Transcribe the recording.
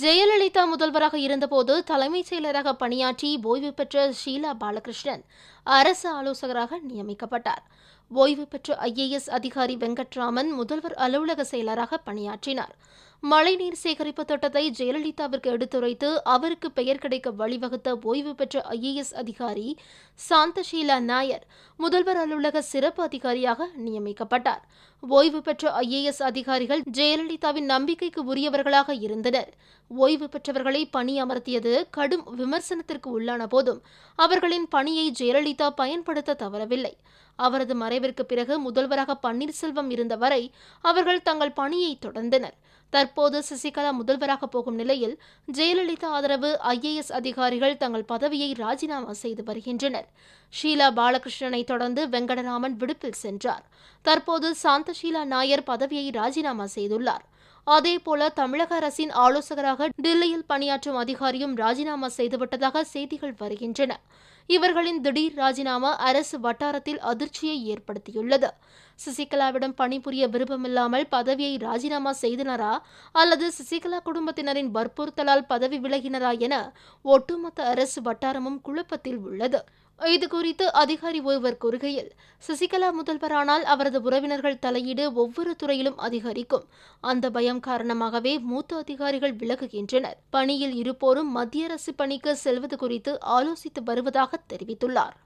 ஜெயலலிதா முதல்வராக இருந்தபோது தலைமைச் செயலராக பணியாற்றி ஓய்வு பெற்ற ஷீலா பாலகிருஷ்ணன் அரசு ஆலோசகராக நியமிக்கப்பட்டார் ஓய்வு பெற்ற ஐஏஎஸ் அதிகாரி வெங்கட்ராமன் முதல்வர் அலுவலக செயலராக பணியாற்றினார் மழைநீர் சேகரிப்பு திட்டத்தை ஜெயலலிதாவிற்கு எடுத்துரைத்து அவருக்கு பெயர் கிடைக்க வழிவகுத்த ஓய்வு பெற்ற ஐஏஎஸ் அதிகாரி சாந்தஷீலா நாயர் முதல்வர் அலுவலக சிறப்பு அதிகாரியாக நியமிக்கப்பட்டார் ஓய்வு பெற்ற ஐஏஎஸ் அதிகாரிகள் ஜெயலலிதாவின் நம்பிக்கைக்கு உரியவர்களாக இருந்தனர் ஓய்வு பெற்றவர்களை பணி அமர்த்தியது கடும் விமர்சனத்திற்கு உள்ளான போதும் அவர்களின் பணியை ஜெயலலிதா பயன்படுத்த தவறவில்லை அவரது மறைவிற்கு பிறகு முதல்வராக பன்னீர்செல்வம் இருந்த வரை அவர்கள் தங்கள் பணியை தொடர்ந்தனர் தற்போது சசிகலா முதல்வராக போகும் நிலையில் ஜெயலலிதா ஆதரவு ஐஏஎஸ் அதிகாரிகள் தங்கள் பதவியை ராஜினாமா செய்து வருகின்றனர் ஷீலா பாலகிருஷ்ணனை தொடர்ந்து வெங்கடராமன் விடுப்பில் சென்றார் தற்போது சாந்தஷீலா நாயர் பதவியை ராஜினாமா செய்துள்ளார் அதேபோல தமிழக அரசின் ஆலோசகராக டெல்லியில் பணியாற்றும் அதிகாரியும் ராஜினாமா செய்துவிட்டதாக செய்திகள் வருகின்றன இவர்களின் திடீர் ராஜினாமா அரசு வட்டாரத்தில் அதிர்ச்சியை ஏற்படுத்தியுள்ளது சசிகலாவிடம் பணிபுரிய விருப்பமில்லாமல் பதவியை ராஜினாமா செய்தனரா அல்லது சசிகலா குடும்பத்தினரின் வற்புறுத்தலால் பதவி விலகினரா என ஒட்டுமொத்த அரசு வட்டாரமும் குழப்பத்தில் உள்ளது இது குறித்து அதிகாரி ஒருவர் கூறுகையில் சசிகலா முதல்வரானால் அவரது உறவினர்கள் தலையீடு ஒவ்வொரு துறையிலும் அதிகரிக்கும் அந்த பயம் காரணமாகவே மூத்த அதிகாரிகள் விலகுகின்றனர் பணியில் இருப்போரும் மத்திய அரசு பணிக்கு செல்வது குறித்து ஆலோசித்து வருவதாக தெரிவித்துள்ளார்